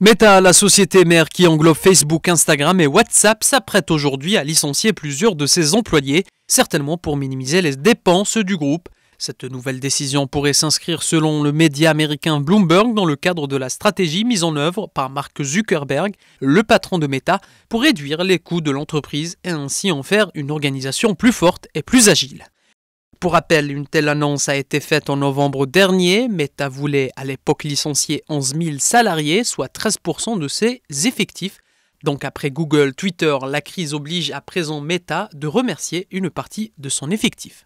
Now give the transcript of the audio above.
Meta, la société mère qui englobe Facebook, Instagram et WhatsApp, s'apprête aujourd'hui à licencier plusieurs de ses employés, certainement pour minimiser les dépenses du groupe. Cette nouvelle décision pourrait s'inscrire selon le média américain Bloomberg dans le cadre de la stratégie mise en œuvre par Mark Zuckerberg, le patron de Meta, pour réduire les coûts de l'entreprise et ainsi en faire une organisation plus forte et plus agile. Pour rappel, une telle annonce a été faite en novembre dernier. Meta voulait à l'époque licencier 11 000 salariés, soit 13% de ses effectifs. Donc après Google, Twitter, la crise oblige à présent Meta de remercier une partie de son effectif.